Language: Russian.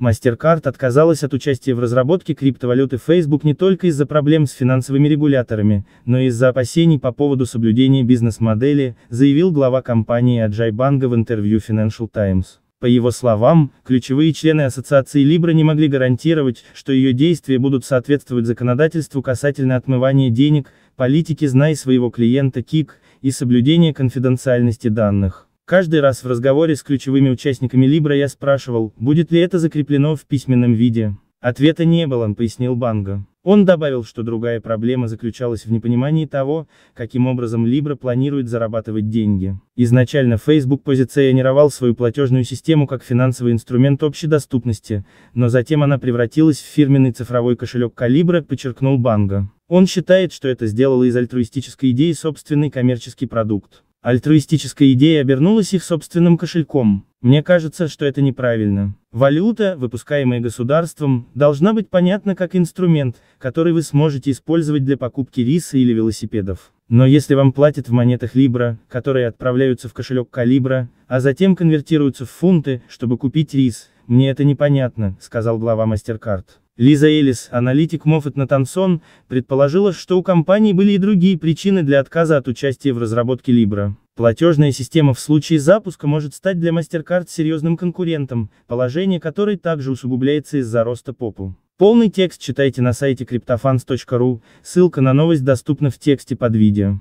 MasterCard отказалась от участия в разработке криптовалюты Facebook не только из-за проблем с финансовыми регуляторами, но и из-за опасений по поводу соблюдения бизнес-модели, заявил глава компании Аджай Банга в интервью Financial Times. По его словам, ключевые члены ассоциации Libra не могли гарантировать, что ее действия будут соответствовать законодательству касательно отмывания денег, политики «Знай своего клиента КИК» и соблюдения конфиденциальности данных. Каждый раз в разговоре с ключевыми участниками Либра я спрашивал, будет ли это закреплено в письменном виде. Ответа не было, пояснил Банга. Он добавил, что другая проблема заключалась в непонимании того, каким образом Libra планирует зарабатывать деньги. Изначально Facebook позиционировал свою платежную систему как финансовый инструмент общей доступности, но затем она превратилась в фирменный цифровой кошелек Calibra, подчеркнул Банга. Он считает, что это сделало из альтруистической идеи собственный коммерческий продукт. Альтруистическая идея обернулась их собственным кошельком. Мне кажется, что это неправильно. Валюта, выпускаемая государством, должна быть понятна как инструмент, который вы сможете использовать для покупки риса или велосипедов. Но если вам платят в монетах Либра, которые отправляются в кошелек Калибра, а затем конвертируются в фунты, чтобы купить рис, мне это непонятно, сказал глава MasterCard. Лиза Элис, аналитик Моффет Натансон, предположила, что у компании были и другие причины для отказа от участия в разработке Libra. Платежная система в случае запуска может стать для MasterCard серьезным конкурентом, положение которой также усугубляется из-за роста попу. Полный текст читайте на сайте cryptofans.ru, ссылка на новость доступна в тексте под видео.